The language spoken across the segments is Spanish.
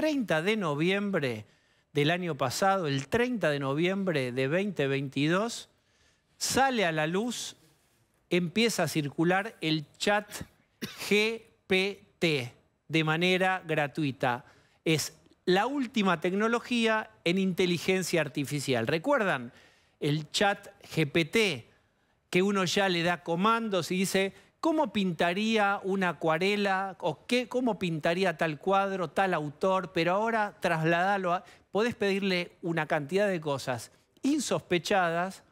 30 de noviembre del año pasado, el 30 de noviembre de 2022, sale a la luz, empieza a circular el chat GPT de manera gratuita. Es la última tecnología en inteligencia artificial. ¿Recuerdan el chat GPT? Que uno ya le da comandos y dice, ¿Cómo pintaría una acuarela o cómo pintaría tal cuadro, tal autor? Pero ahora trasladalo a... Podés pedirle una cantidad de cosas insospechadas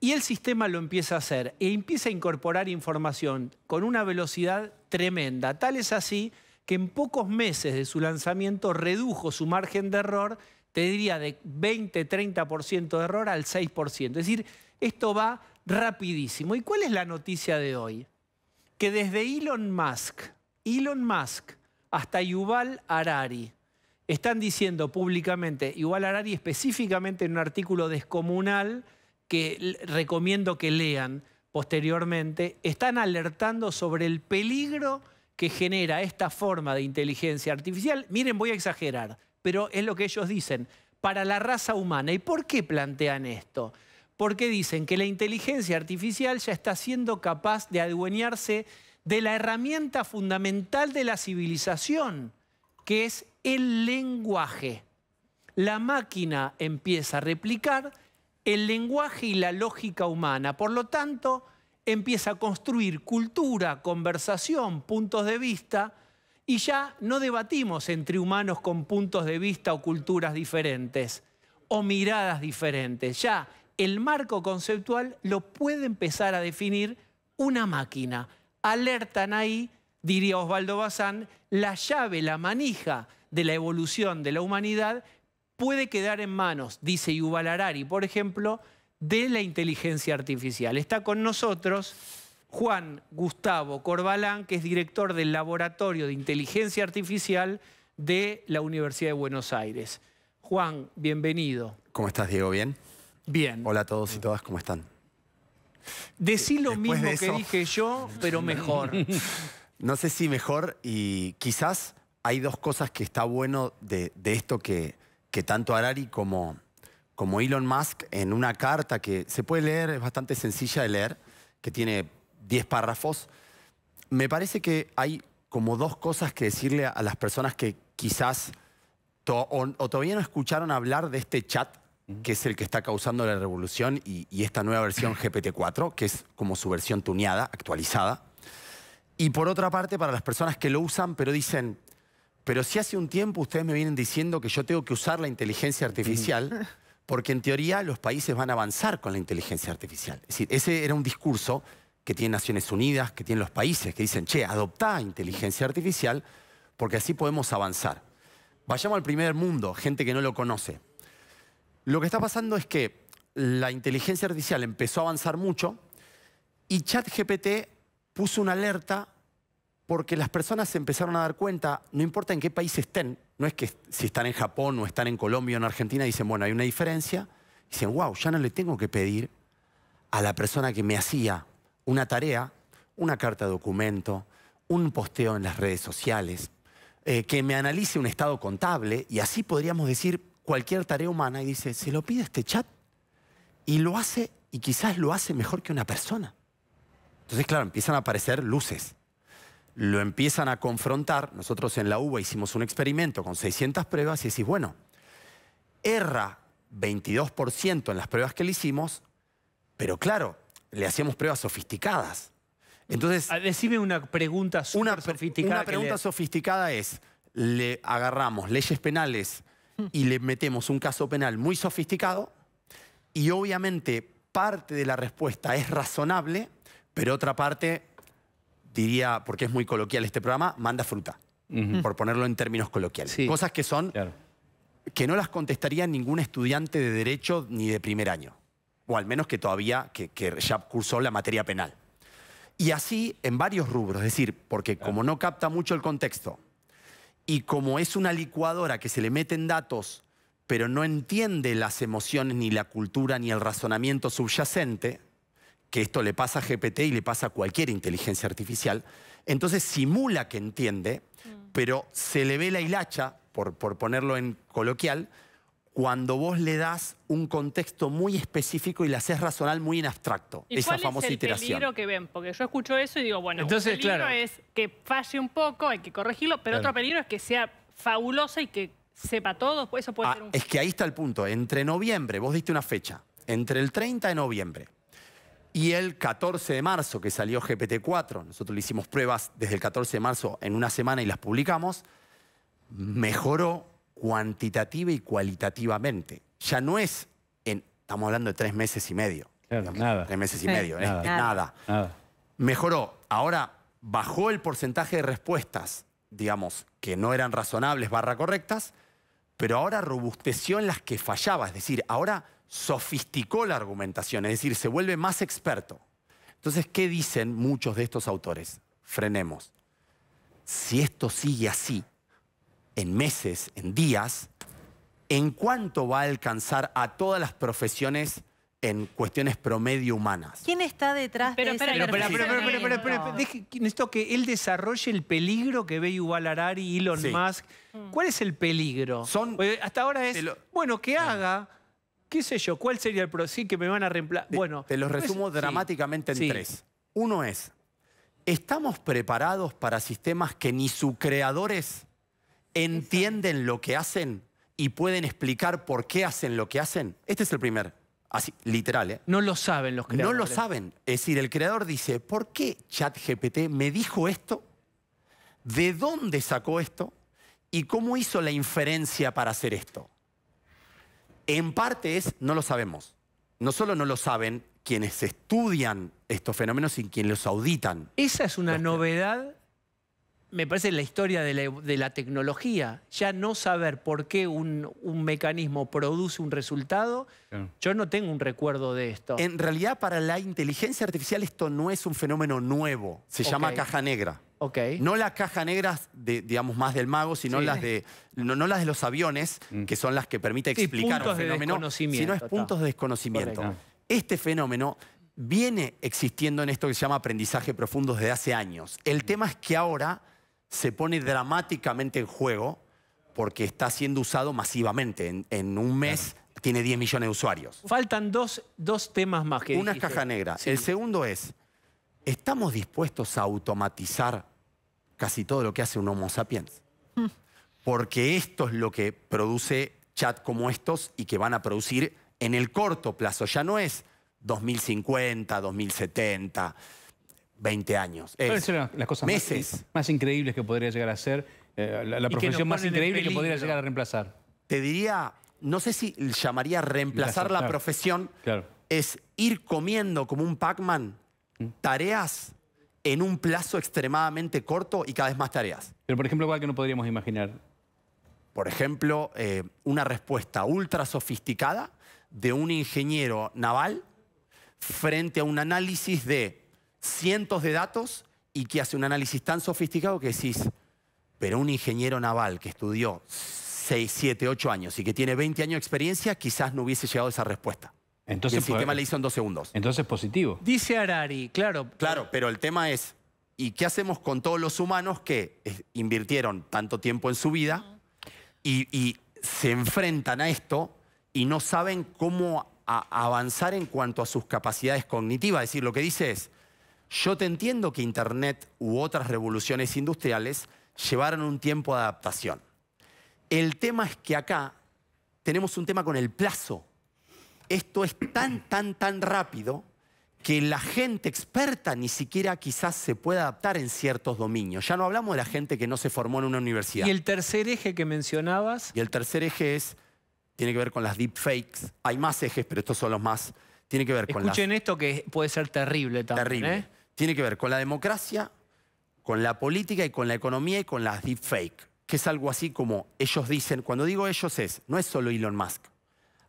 y el sistema lo empieza a hacer e empieza a incorporar información con una velocidad tremenda. Tal es así que en pocos meses de su lanzamiento redujo su margen de error, te diría de 20-30% de error al 6%. Es decir, esto va rapidísimo. ¿Y cuál es la noticia de hoy? Que desde Elon Musk, Elon Musk hasta Yuval Harari, están diciendo públicamente, Yuval Harari específicamente en un artículo descomunal que recomiendo que lean posteriormente, están alertando sobre el peligro que genera esta forma de inteligencia artificial. Miren, voy a exagerar, pero es lo que ellos dicen, para la raza humana. ¿Y por qué plantean esto? porque dicen que la inteligencia artificial ya está siendo capaz de adueñarse de la herramienta fundamental de la civilización, que es el lenguaje. La máquina empieza a replicar el lenguaje y la lógica humana, por lo tanto, empieza a construir cultura, conversación, puntos de vista, y ya no debatimos entre humanos con puntos de vista o culturas diferentes o miradas diferentes. Ya el marco conceptual lo puede empezar a definir una máquina. Alertan ahí, diría Osvaldo Bazán, la llave, la manija de la evolución de la humanidad puede quedar en manos, dice Yuval Harari, por ejemplo, de la inteligencia artificial. Está con nosotros Juan Gustavo Corbalán, que es director del Laboratorio de Inteligencia Artificial de la Universidad de Buenos Aires. Juan, bienvenido. ¿Cómo estás, Diego? ¿Bien? Bien. Hola a todos y todas, ¿cómo están? Decí lo mismo que dije yo, pero mejor. no sé si mejor y quizás hay dos cosas que está bueno de, esto que, que, tanto Arari como, como Elon Musk en una carta que se puede leer, es bastante sencilla de leer, que tiene 10 párrafos. Me parece que hay como dos cosas que decirle a las personas que quizás o todavía no escucharon hablar de este chat que es el que está causando la revolución y, esta nueva versión GPT-4, que es como su versión tuneada, actualizada. Y por otra parte, para las personas que lo usan, pero dicen, pero si hace un tiempo ustedes me vienen diciendo que yo tengo que usar la inteligencia artificial, porque en teoría los países van a avanzar con la inteligencia artificial. Es decir, ese era un discurso que tienen Naciones Unidas, que tienen los países, que dicen, che, adopta inteligencia artificial, porque así podemos avanzar. Vayamos al primer mundo, gente que no lo conoce. Lo que está pasando es que la inteligencia artificial empezó a avanzar mucho y ChatGPT puso una alerta porque las personas se empezaron a dar cuenta, no importa en qué país estén, no es que si están en Japón o están en Colombia o en Argentina, dicen, bueno, hay una diferencia, dicen, wow, ya no le tengo que pedir a la persona que me hacía una tarea, una carta de documento, un posteo en las redes sociales, eh, que me analice un estado contable, y así podríamos decir, cualquier tarea humana y dice, se lo pide este chat y lo hace y quizás lo hace mejor que una persona. Entonces, claro, empiezan a aparecer luces. Lo empiezan a confrontar. Nosotros en la UBA hicimos un experimento con 600 pruebas y decís, bueno, erra 22% en las pruebas que le hicimos, pero claro, le hacíamos pruebas sofisticadas. Entonces, ah, decime una pregunta una, sofisticada. Una pregunta sofisticada es, le agarramos leyes penales y le metemos un caso penal muy sofisticado y obviamente parte de la respuesta es razonable, pero otra parte, diría, porque es muy coloquial este programa, manda fruta, por ponerlo en términos coloquiales. Cosas que son... que no las contestaría ningún estudiante de Derecho ni de primer año o al menos que todavía que, que, ya cursó la materia penal. Y así en varios rubros, es decir, porque como no capta mucho el contexto, y como es una licuadora que se le meten datos, pero no entiende las emociones, ni la cultura, ni el razonamiento subyacente, que esto le pasa a GPT y le pasa a cualquier inteligencia artificial, entonces simula que entiende, mm. pero se le ve la hilacha, por, por ponerlo en coloquial, cuando vos le das un contexto muy específico y la haces razonar muy en abstracto, ¿Y esa cuál famosa es el peligro que ven? Porque yo escucho eso y digo, bueno, Entonces, un peligro es que falle un poco, hay que corregirlo, pero otro peligro es que sea fabulosa y que sepa todo, pues eso puede ah, ser un... Es que ahí está el punto, entre noviembre, vos diste una fecha, entre el 30 de noviembre y el 14 de marzo que salió GPT-4, nosotros le hicimos pruebas desde el 14 de marzo en una semana y las publicamos, mejoró cuantitativa y cualitativamente. Ya no es en, estamos hablando de tres meses y medio. nada. Tres meses y medio, ¿eh? nada. nada. Mejoró. Ahora bajó el porcentaje de respuestas, digamos, que no eran razonables barra correctas, pero ahora robusteció en las que fallaba, es decir, ahora sofisticó la argumentación, es decir, se vuelve más experto. Entonces, ¿qué dicen muchos de estos autores? Frenemos. Si esto sigue así, en meses, en días, en cuánto va a alcanzar a todas las profesiones en cuestiones promedio humanas. ¿Quién está detrás pero, de esa pero, pero, pero, pero, necesito que él desarrolle el peligro que ve Yuval Harari, Elon Musk. Mm. ¿Cuál es el peligro? Son hasta ahora es, bueno, que haga, qué sé yo, ¿cuál sería el pro? Sí, que me van a reemplazar. Bueno, te los pues, resumo dramáticamente en tres. Uno es, ¿estamos preparados para sistemas que ni sus creadores entienden lo que hacen y pueden explicar por qué hacen lo que hacen. Este es el primer, así, literal. ¿eh? No lo saben los creadores. No lo saben. Es decir, el creador dice, ¿por qué ChatGPT me dijo esto? ¿De dónde sacó esto? ¿Y cómo hizo la inferencia para hacer esto? En parte es, no lo sabemos. No solo no lo saben quienes estudian estos fenómenos sino quienes los auditan. Esa es una novedad me parece la historia de la, tecnología. Ya no saber por qué un, mecanismo produce un resultado, yo no tengo un recuerdo de esto. En realidad, para la inteligencia artificial esto no es un fenómeno nuevo. Se llama caja negra. Okay. No las cajas negras, de, digamos, más del mago, sino las de. No, las de los aviones, mm. que son las que permiten explicar un fenómeno. De sino es puntos de desconocimiento. Este fenómeno viene existiendo en esto que se llama aprendizaje profundo desde hace años. El mm. tema es que ahora se pone dramáticamente en juego porque está siendo usado masivamente. En, un mes tiene 10 millones de usuarios. Faltan dos, temas más que Una caja negra. El segundo es, ¿estamos dispuestos a automatizar casi todo lo que hace un Homo sapiens? Mm. Porque esto es lo que produce chat como estos y que van a producir en el corto plazo. Ya no es 2050, 2070 20 años. Es las cosas meses. Más, increíbles que podría llegar a ser, eh, la, profesión más increíble que podría llegar a reemplazar. Te diría, no sé si llamaría reemplazar la profesión, claro. es ir comiendo como un Pac-Man mm. tareas en un plazo extremadamente corto y cada vez más tareas. Pero, por ejemplo, ¿cuál que no podríamos imaginar? Por ejemplo, eh, una respuesta ultra sofisticada de un ingeniero naval frente a un análisis de cientos de datos y que hace un análisis tan sofisticado que decís, pero un ingeniero naval que estudió 6, 7, 8 años y que tiene 20 años de experiencia, quizás no hubiese llegado a esa respuesta. Entonces, el sistema le hizo en dos segundos. Entonces positivo. Dice Arari, claro. Claro, pero el tema es, ¿y qué hacemos con todos los humanos que eh, invirtieron tanto tiempo en su vida y, se enfrentan a esto y no saben cómo avanzar en cuanto a sus capacidades cognitivas? Es decir, lo que dice es, yo te entiendo que Internet u otras revoluciones industriales llevaron un tiempo de adaptación. El tema es que acá tenemos un tema con el plazo. Esto es tan, tan, tan rápido que la gente experta ni siquiera quizás se pueda adaptar en ciertos dominios. Ya no hablamos de la gente que no se formó en una universidad. ¿Y el tercer eje que mencionabas? Y el tercer eje es, tiene que ver con las deepfakes. Hay más ejes, pero estos son los más... Tiene que ver con las... Escuchen esto que puede ser terrible también. Terrible. ¿eh? tiene que ver con la democracia, con la política y con la economía y con las deepfakes, que es algo así como ellos dicen, cuando digo ellos es, no es solo Elon Musk,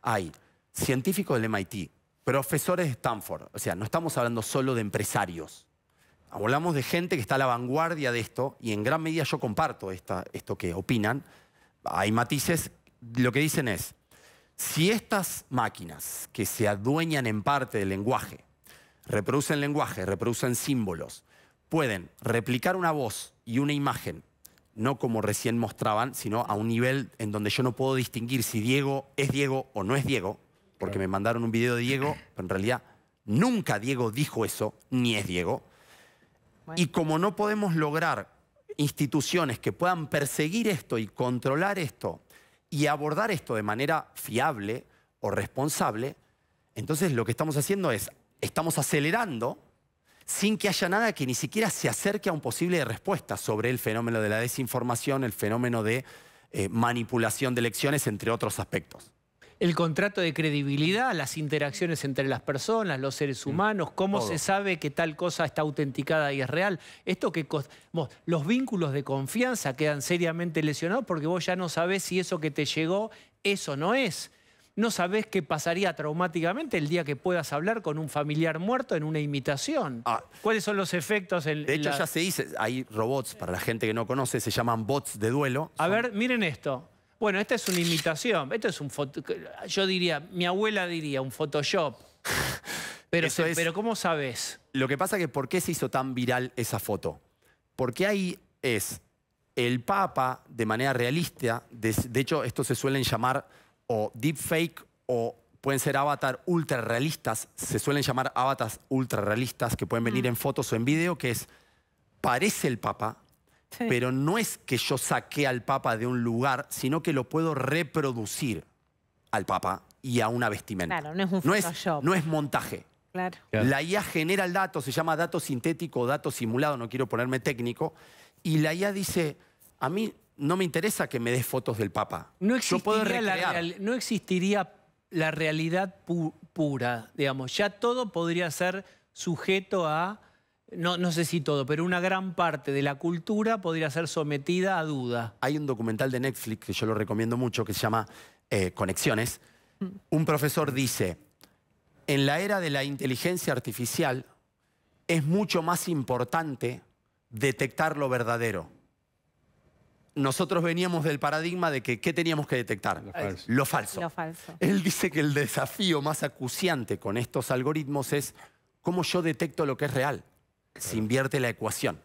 hay científicos del MIT, profesores de Stanford, o sea, no estamos hablando solo de empresarios, hablamos de gente que está a la vanguardia de esto y en gran medida yo comparto esto que opinan, hay matices, lo que dicen es, si estas máquinas que se adueñan en parte del lenguaje, reproducen lenguaje, reproducen símbolos, pueden replicar una voz y una imagen, no como recién mostraban, sino a un nivel en donde yo no puedo distinguir si Diego es Diego o no es Diego, porque me mandaron un video de Diego, pero en realidad nunca Diego dijo eso, ni es Diego. Y como no podemos lograr instituciones que puedan perseguir esto y controlar esto y abordar esto de manera fiable o responsable, entonces lo que estamos haciendo es estamos acelerando sin que haya nada que ni siquiera se acerque a un posible respuesta sobre el fenómeno de la desinformación, el fenómeno de eh, manipulación de elecciones, entre otros aspectos. El contrato de credibilidad, las interacciones entre las personas, los seres mm. humanos, cómo se sabe que tal cosa está autenticada y es real. Esto que los vínculos de confianza quedan seriamente lesionados porque vos ya no sabés si eso que te llegó, eso no es no sabes qué pasaría traumáticamente el día que puedas hablar con un familiar muerto en una imitación. Ah. ¿Cuáles son los efectos? de hecho, ya se dice, hay robots, para la gente que no conoce, se llaman bots de duelo. A ver, miren esto. Bueno, esta es una imitación. Esto es un... Foto... Yo diría, mi abuela diría, un Photoshop. Pero, pero ¿cómo sabes? Lo que pasa es que ¿por qué se hizo tan viral esa foto? Porque ahí es el Papa, de manera realista, de, de hecho, esto se suelen llamar o deepfake o pueden ser avatar ultra realistas, se suelen llamar avatars ultra realistas que pueden venir mm. en fotos o en video, que es, parece el Papa, pero no es que yo saqué al Papa de un lugar, sino que lo puedo reproducir al Papa y a una vestimenta. Claro, no es No es, montaje. La IA genera el dato, se llama dato sintético o dato simulado, no quiero ponerme técnico, y la IA dice, a mí no me interesa que me des fotos del Papa. No existiría, la, realidad pura, digamos. Ya todo podría ser sujeto a, no, no sé si todo, pero una gran parte de la cultura podría ser sometida a duda. Hay un documental de Netflix, que yo lo recomiendo mucho, que se llama eh, Conexiones. Mm. Un profesor dice, en la era de la inteligencia artificial es mucho más importante detectar lo verdadero nosotros veníamos del paradigma de que ¿qué teníamos que detectar? Lo falso. Él dice que el desafío más acuciante con estos algoritmos es cómo yo detecto lo que es real. Se invierte la ecuación.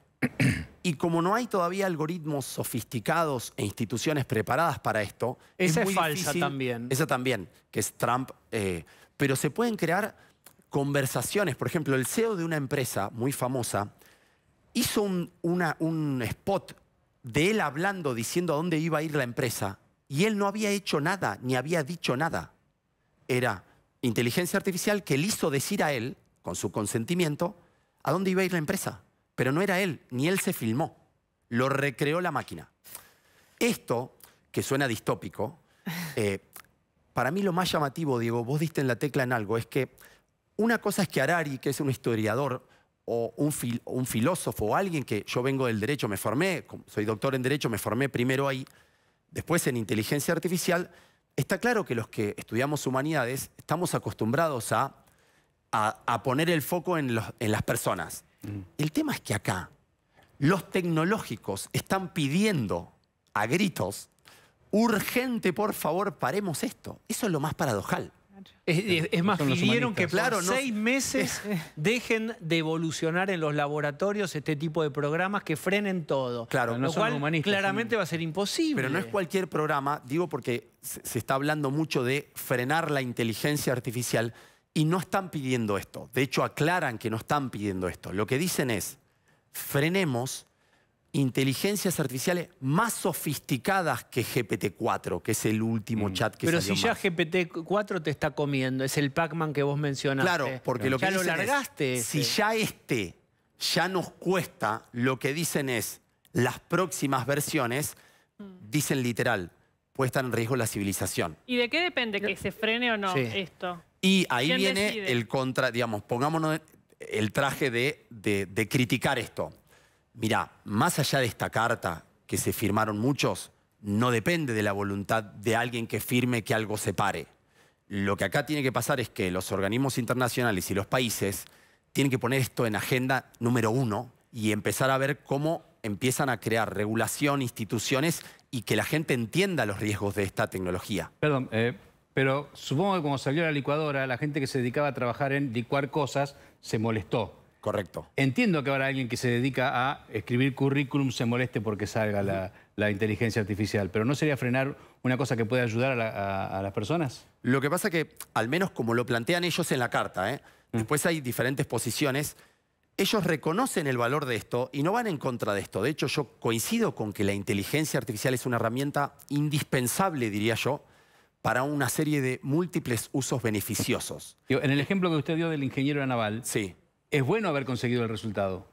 Y como no hay todavía algoritmos sofisticados e instituciones preparadas para esto... Esa es, falsa también. Esa también, que es Trump. Eh, pero se pueden crear conversaciones. Por ejemplo, el CEO de una empresa muy famosa hizo un spot de él hablando, diciendo a dónde iba a ir la empresa, y él no había hecho nada, ni había dicho nada. Era inteligencia artificial que le hizo decir a él, con su consentimiento, a dónde iba a ir la empresa. Pero no era él, ni él se filmó. Lo recreó la máquina. Esto, que suena distópico, eh, para mí lo más llamativo, Diego, vos diste en la tecla en algo, es que una cosa es que Harari, que es un historiador, o un, filósofo o alguien que yo vengo del derecho, me formé, soy doctor en derecho, me formé primero ahí, después en inteligencia artificial, está claro que los que estudiamos humanidades estamos acostumbrados a, a, poner el foco en, los, en las personas. Mm. El tema es que acá los tecnológicos están pidiendo a gritos, urgente, por favor, paremos esto. Eso es lo más paradojal. Es, más, pidieron que claro, seis meses dejen de evolucionar en los laboratorios este tipo de programas que frenen todo. Claro, lo cual claramente va a ser imposible. Pero no es cualquier programa, digo porque se está hablando mucho de frenar la inteligencia artificial y no están pidiendo esto. De hecho, aclaran que no están pidiendo esto. Lo que dicen es, frenemos inteligencias artificiales más sofisticadas que GPT-4, que es el último mm. chat que Pero si ya GPT-4 te está comiendo, es el Pac-Man que vos mencionaste. Claro, porque lo que ya si ya este ya nos cuesta, lo que dicen es, las próximas versiones, mm. dicen literal, puede estar en riesgo la civilización. ¿Y de qué depende que se frene o no esto? Y ahí viene el contra, digamos, pongámonos el traje de criticar esto. Mira, más allá de esta carta, que se firmaron muchos, no depende de la voluntad de alguien que firme que algo se pare. Lo que acá tiene que pasar es que los organismos internacionales y los países tienen que poner esto en agenda número uno y empezar a ver cómo empiezan a crear regulación, instituciones y que la gente entienda los riesgos de esta tecnología. Perdón, eh, pero supongo que cuando salió la licuadora, la gente que se dedicaba a trabajar en licuar cosas se molestó Correcto. Entiendo que ahora alguien que se dedica a escribir currículum se moleste porque salga la, inteligencia artificial, pero ¿no sería frenar una cosa que puede ayudar a, las personas? Lo que pasa que, al menos como lo plantean ellos en la carta, ¿eh? mm. después hay diferentes posiciones, ellos reconocen el valor de esto y no van en contra de esto. De hecho, yo coincido con que la inteligencia artificial es una herramienta indispensable, diría yo, para una serie de múltiples usos beneficiosos. En el ejemplo que usted dio del ingeniero naval, sí es bueno haber conseguido el resultado.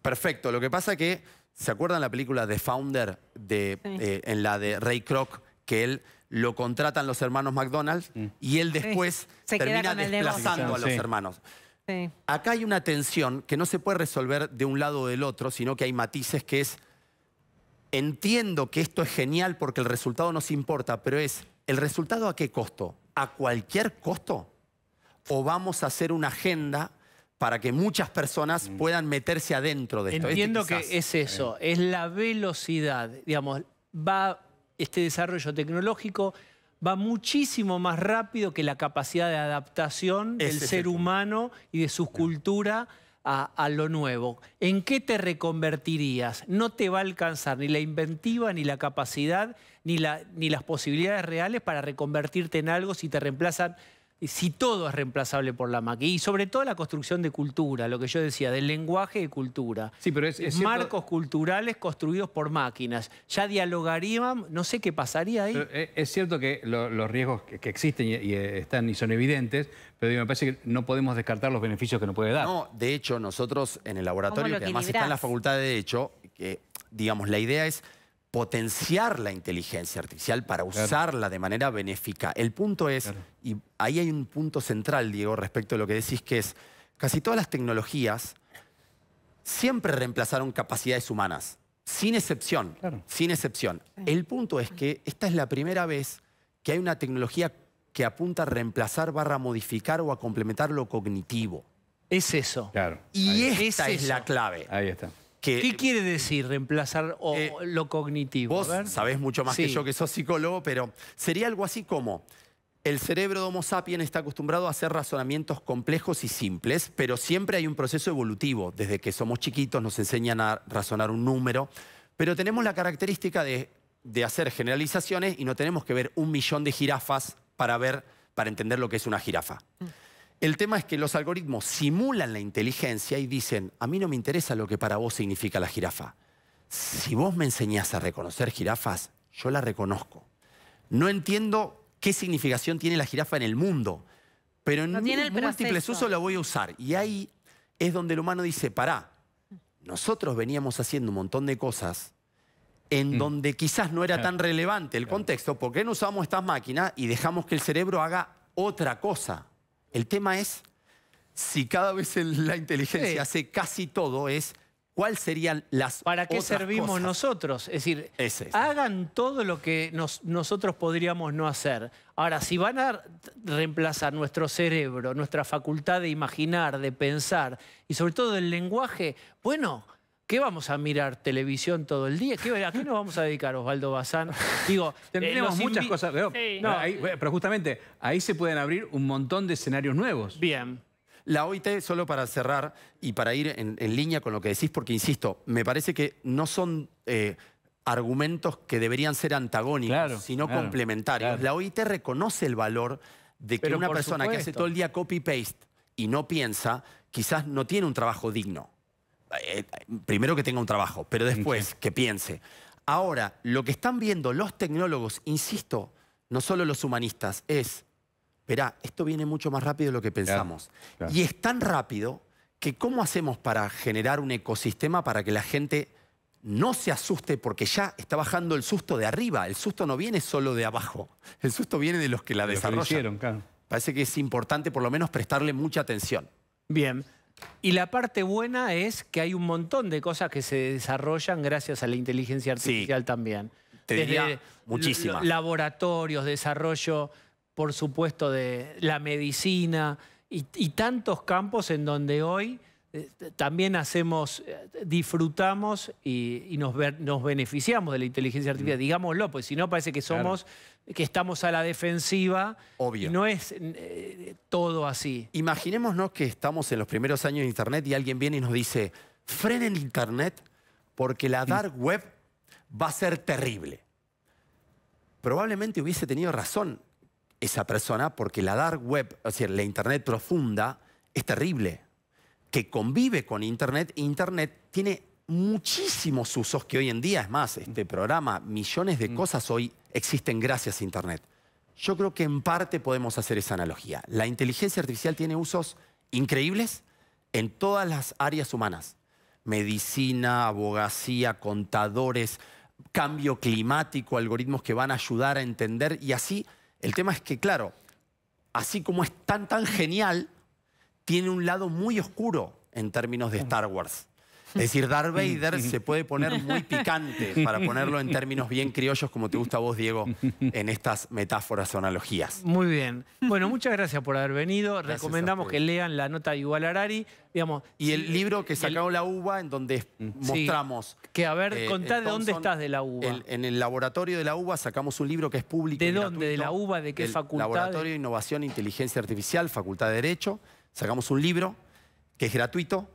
Perfecto. Lo que pasa que, ¿se acuerdan la película The Founder? De, eh, en la de Ray Kroc, que él lo contratan los hermanos McDonald's mm. y él después termina desplazando a los hermanos. Acá hay una tensión que no se puede resolver de un lado o del otro, sino que hay matices que es, entiendo que esto es genial porque el resultado nos importa, pero es, ¿el resultado a qué costo? ¿A cualquier costo? ¿O vamos a hacer una agenda para que muchas personas mm. puedan meterse adentro de esto. Entiendo que es eso, es la velocidad. Digamos, va este desarrollo tecnológico va muchísimo más rápido que la capacidad de adaptación del ser humano y de su cultura a, lo nuevo. ¿En qué te reconvertirías? No te va a alcanzar ni la inventiva, ni la capacidad, ni, la, ni las posibilidades reales para reconvertirte en algo si te reemplazan eh, si todo es reemplazable por la máquina. Y sobre todo la construcción de cultura, lo que yo decía, del lenguaje de cultura. Sí, pero es, Marcos culturales construidos por máquinas. Ya dialogarían, no sé qué pasaría ahí. Eh, es cierto que los riesgos que, existen y, eh, están y son evidentes, pero me parece que no podemos descartar los beneficios que nos puede dar. No, de hecho, nosotros en el laboratorio, que además está en la Facultad de Derecho, que digamos, la idea es potenciar la inteligencia artificial para usarla de manera benéfica. El punto es, y ahí hay un punto central, Diego, respecto a lo que decís, que es, casi todas las tecnologías siempre reemplazaron capacidades humanas, sin excepción, sin excepción. El punto es que esta es la primera vez que hay una tecnología que apunta a reemplazar barra modificar o a complementar lo cognitivo. Es eso. Y esta es la clave. Ahí está. ¿Qué eh, quiere decir reemplazar eh, lo cognitivo? Vos sabés mucho más que yo que soy psicólogo, pero sería algo así como... El cerebro de Homo sapiens está acostumbrado a hacer razonamientos complejos y simples, pero siempre hay un proceso evolutivo. Desde que somos chiquitos nos enseñan a razonar un número, pero tenemos la característica de, hacer generalizaciones y no tenemos que ver un millón de jirafas para ver, para entender lo que es una jirafa. Mm. El tema es que los algoritmos simulan la inteligencia y dicen, a mí no me interesa lo que para vos significa la jirafa. Si vos me enseñás a reconocer jirafas, yo la reconozco. No entiendo qué significación tiene la jirafa en el mundo, pero en múltiples usos la voy a usar. Y ahí es donde el humano dice, pará, nosotros veníamos haciendo un montón de cosas en mm. donde quizás no era ah. tan relevante el contexto, contexto, qué no usamos estas máquinas y dejamos que el cerebro haga otra cosa? El tema es si cada vez la inteligencia hace casi todo, es cuál serían las ¿Para qué servimos nosotros? Es decir, hagan todo lo que nosotros podríamos no hacer. Ahora, si van a reemplazar nuestro cerebro, nuestra facultad de imaginar, de pensar y sobre todo el lenguaje, bueno, ¿Qué vamos a mirar? ¿Televisión todo el día? ¿A qué nos vamos a dedicar, Osvaldo Bazán? Digo, eh, tenemos muchas cosas. pero justamente ahí se pueden abrir un montón de escenarios nuevos. Bien. La OIT, solo para cerrar y para ir en, línea con lo que decís, porque insisto, me parece que no son eh, argumentos que deberían ser antagónicos, sino complementarios. La OIT reconoce el valor de que una persona que hace todo el día copy-paste y no piensa, quizás no tiene un trabajo digno. Eh, primero que tenga un trabajo, pero después que piense. Ahora, lo que están viendo los tecnólogos, insisto, no solo los humanistas, es, verá, esto viene mucho más rápido de lo que pensamos. Y es tan rápido que cómo hacemos para generar un ecosistema para que la gente no se asuste porque ya está bajando el susto de arriba. El susto no viene solo de abajo. El susto viene de los que la desarrollaron. Parece que es importante por lo menos prestarle mucha atención. Bien. Y la parte buena es que hay un montón de cosas que se desarrollan gracias a la inteligencia artificial también. Te Desde diría muchísimas. Laboratorios, desarrollo, por supuesto, de la medicina y tantos campos en donde hoy este, también hacemos, eh, disfrutamos y, nos, nos, beneficiamos de la inteligencia artificial, mm. digámoslo, pues si no parece que somos, que estamos a la defensiva. Obvio. no es eh, todo así. Imaginémonos que estamos en los primeros años de Internet y alguien viene y nos dice, frenen Internet porque la mm. dark web va a ser terrible. Probablemente hubiese tenido razón esa persona porque la dark web, o sea, la Internet profunda, es terrible que convive con Internet. Internet tiene muchísimos usos que hoy en día, es más, este programa, millones de mm. cosas hoy existen gracias a Internet. Yo creo que en parte podemos hacer esa analogía. La inteligencia artificial tiene usos increíbles en todas las áreas humanas. Medicina, abogacía, contadores, cambio climático, algoritmos que van a ayudar a entender. Y así, el tema es que, claro, así como es tan, tan genial, tiene un lado muy oscuro en términos de Star Wars. Es decir, Darth Vader se puede poner muy picante, para ponerlo en términos bien criollos, como te gusta a vos, Diego, en estas metáforas o analogías. Muy bien. Bueno, muchas gracias por haber venido. Recomendamos que lean la nota de Igual Arari. y el libro que sacó la UBA, en donde mostramos... Que a ver, eh, contá de dónde estás de la UBA. en el laboratorio de la UBA sacamos un libro que es público. ¿De dónde? ¿De la UBA? ¿De qué facultad? Laboratorio de Innovación e Inteligencia Artificial, Facultad de Derecho. Sacamos un libro que es gratuito,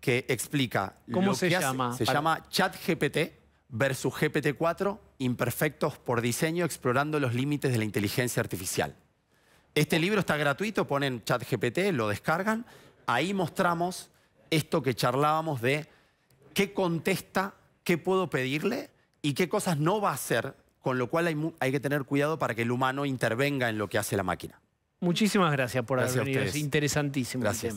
que explica cómo lo se que llama. se llama ChatGPT versus GPT-4, imperfectos por diseño, explorando los límites de la inteligencia artificial. Este libro está gratuito, ponen ChatGPT, lo descargan. Ahí mostramos esto que charlábamos de qué contesta, qué puedo pedirle y qué cosas no va a hacer, con lo cual hay, que tener cuidado para que el humano intervenga en lo que hace la máquina. Muchísimas gracias por haber Es interesantísimo Gracias.